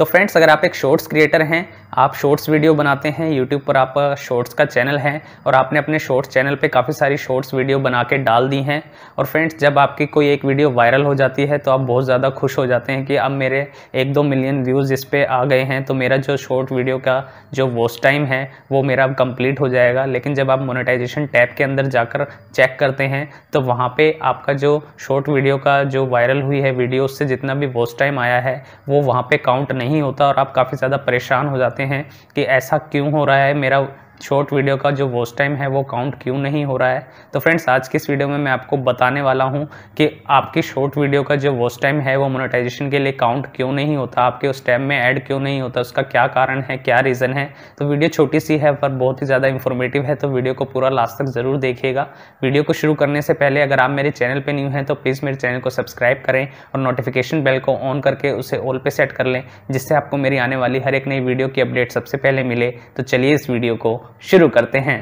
तो फ्रेंड्स अगर आप एक शॉर्ट्स क्रिएटर हैं आप शॉर्ट्स वीडियो बनाते हैं यूट्यूब पर आप शॉर्ट्स का चैनल है और आपने अपने शॉर्ट्स चैनल पे काफ़ी सारी शॉर्ट्स वीडियो बना के डाल दी हैं और फ्रेंड्स जब आपकी कोई एक वीडियो वायरल हो जाती है तो आप बहुत ज़्यादा खुश हो जाते हैं कि अब मेरे एक दो मिलियन व्यूज़ इस पर आ गए हैं तो मेरा जो शॉर्ट वीडियो का जो वॉच टाइम है वो मेरा अब कम्प्लीट हो जाएगा लेकिन जब आप मोनिटाइजेशन टैब के अंदर जाकर चेक करते हैं तो वहाँ पर आपका जो शॉर्ट वीडियो का जो वायरल हुई है वीडियो उससे जितना भी वॉच टाइम आया है वो वहाँ पर काउंट नहीं नहीं होता और आप काफ़ी ज़्यादा परेशान हो जाते हैं कि ऐसा क्यों हो रहा है मेरा शॉर्ट वीडियो का जो वॉच टाइम है वो काउंट क्यों नहीं हो रहा है तो फ्रेंड्स आज की इस वीडियो में मैं आपको बताने वाला हूँ कि आपकी शॉर्ट वीडियो का जो वॉच टाइम है वो मोनेटाइजेशन के लिए काउंट क्यों नहीं होता आपके उस टाइम में ऐड क्यों नहीं होता उसका क्या कारण है क्या रीज़न है तो वीडियो छोटी सी है पर बहुत ही ज़्यादा इन्फॉर्मेटिव है तो वीडियो को पूरा लास्ट तक ज़रूर देखिएगा वीडियो को शुरू करने से पहले अगर आप मेरे चैनल पर न्यू हैं तो प्लीज़ मेरे चैनल को सब्सक्राइब करें और नोटिफिकेशन बेल को ऑन करके उसे ऑल पर सेट कर लें जिससे आपको मेरी आने वाली हर एक नई वीडियो की अपडेट सबसे पहले मिले तो चलिए इस वीडियो को शुरू करते हैं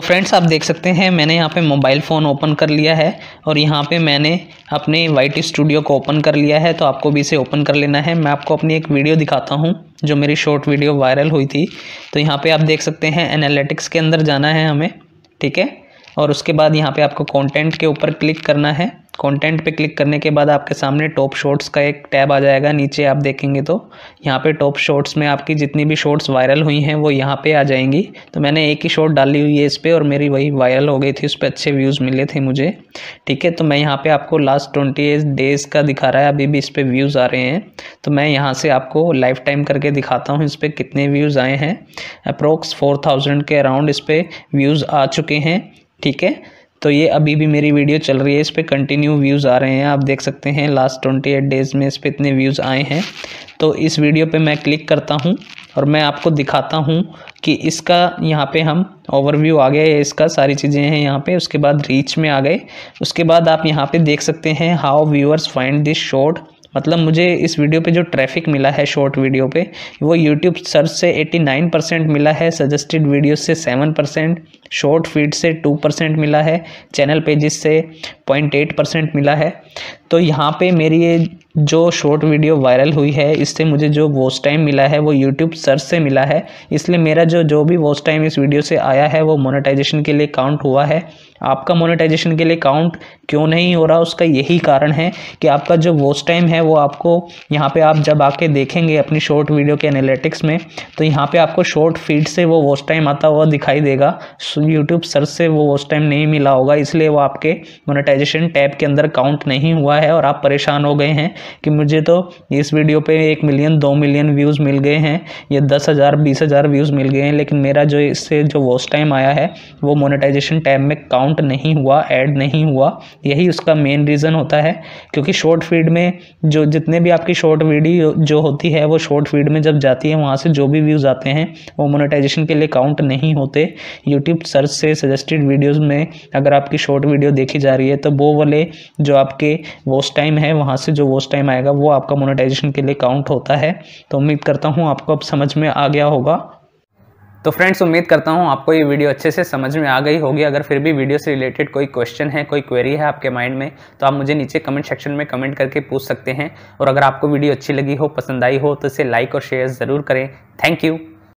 तो फ्रेंड्स आप देख सकते हैं मैंने यहाँ पे मोबाइल फ़ोन ओपन कर लिया है और यहाँ पे मैंने अपने वाइट स्टूडियो को ओपन कर लिया है तो आपको भी इसे ओपन कर लेना है मैं आपको अपनी एक वीडियो दिखाता हूँ जो मेरी शॉर्ट वीडियो वायरल हुई थी तो यहाँ पे आप देख सकते हैं एनालिटिक्स के अंदर जाना है हमें ठीक है और उसके बाद यहाँ पे आपको कंटेंट के ऊपर क्लिक करना है कंटेंट पे क्लिक करने के बाद आपके सामने टॉप शॉर्ट्स का एक टैब आ जाएगा नीचे आप देखेंगे तो यहाँ पे टॉप शॉर्ट्स में आपकी जितनी भी शॉर्ट्स वायरल हुई हैं वो यहाँ पे आ जाएंगी तो मैंने एक ही शॉर्ट डाली हुई है इस पर और मेरी वही वायरल हो गई थी उस पर अच्छे व्यूज़ मिले थे मुझे ठीक है तो मैं यहाँ पर आपको लास्ट ट्वेंटी डेज़ का दिखा रहा है अभी भी इस पर व्यूज़ आ रहे हैं तो मैं यहाँ से आपको लाइफ टाइम करके दिखाता हूँ इस पर कितने व्यूज़ आए हैं अप्रोक्स फोर थाउजेंड के अराउंड इस पर व्यूज़ आ चुके हैं ठीक है तो ये अभी भी मेरी वीडियो चल रही है इस पर कंटिन्यू व्यूज़ आ रहे हैं आप देख सकते हैं लास्ट ट्वेंटी एट डेज़ में इस पर इतने व्यूज़ आए हैं तो इस वीडियो पे मैं क्लिक करता हूँ और मैं आपको दिखाता हूँ कि इसका यहाँ पे हम ओवरव्यू आ गए इसका सारी चीज़ें हैं यहाँ पे उसके बाद रीच में आ गए उसके बाद आप यहाँ पर देख सकते हैं how viewers find this short मतलब मुझे इस वीडियो पे जो ट्रैफिक मिला है शॉर्ट वीडियो पे वो यूट्यूब सर्च से 89 परसेंट मिला है सजेस्टेड वीडियो से 7 परसेंट शॉर्ट फीड से टू परसेंट मिला है चैनल पेजेस से पॉइंट एट परसेंट मिला है तो यहाँ पे मेरी ये जो शॉर्ट वीडियो वायरल हुई है इससे मुझे जो वॉच टाइम मिला है वो यूट्यूब सर्च से मिला है इसलिए मेरा जो जो भी वॉच टाइम इस वीडियो से आया है वो मोनेटाइजेशन के लिए काउंट हुआ है आपका मोनेटाइजेशन के लिए काउंट क्यों नहीं हो रहा उसका यही कारण है कि आपका जो वॉच टाइम है वो आपको यहाँ पे आप जब आके देखेंगे अपनी शॉर्ट वीडियो के एनालिटिक्स में तो यहाँ पे आपको शॉर्ट फीड से वो वॉच टाइम आता हुआ दिखाई देगा यूट्यूब सर्च से वो उस टाइम नहीं मिला होगा इसलिए वो आपके मोनेटाइजेशन टैब के अंदर काउंट नहीं हुआ है और आप परेशान हो गए हैं कि मुझे तो इस वीडियो पे एक मिलियन दो मिलियन व्यूज़ मिल गए हैं या दस हज़ार बीस हज़ार व्यूज़ मिल गए हैं लेकिन मेरा जो इससे जो वॉच टाइम आया है वो मोनेटाइजेशन टैब में काउंट नहीं हुआ ऐड नहीं हुआ यही उसका मेन रीज़न होता है क्योंकि शॉर्ट फीड में जो जितने भी आपकी शॉर्ट वीडियो जो होती है वो शॉर्ट फीड में जब जाती है वहाँ से जो भी व्यूज़ आते हैं वो मोनेटाइजेशन के लिए काउंट नहीं होते यूट्यूब सर्च से सजेस्टेड वीडियोस में अगर आपकी शॉर्ट वीडियो देखी जा रही है तो वो वाले जो आपके वॉच टाइम है वहाँ से जो वॉच टाइम आएगा वो आपका मोनेटाइजेशन के लिए काउंट होता है तो उम्मीद करता हूँ आपको अब समझ में आ गया होगा तो फ्रेंड्स उम्मीद करता हूँ आपको ये वीडियो अच्छे से समझ में आ गई होगी अगर फिर भी वीडियो से रिलेटेड कोई क्वेश्चन है कोई क्वेरी है आपके माइंड में तो आप मुझे नीचे कमेंट सेक्शन में कमेंट करके पूछ सकते हैं और अगर आपको वीडियो अच्छी लगी हो पसंद आई हो तो इसे लाइक और शेयर ज़रूर करें थैंक यू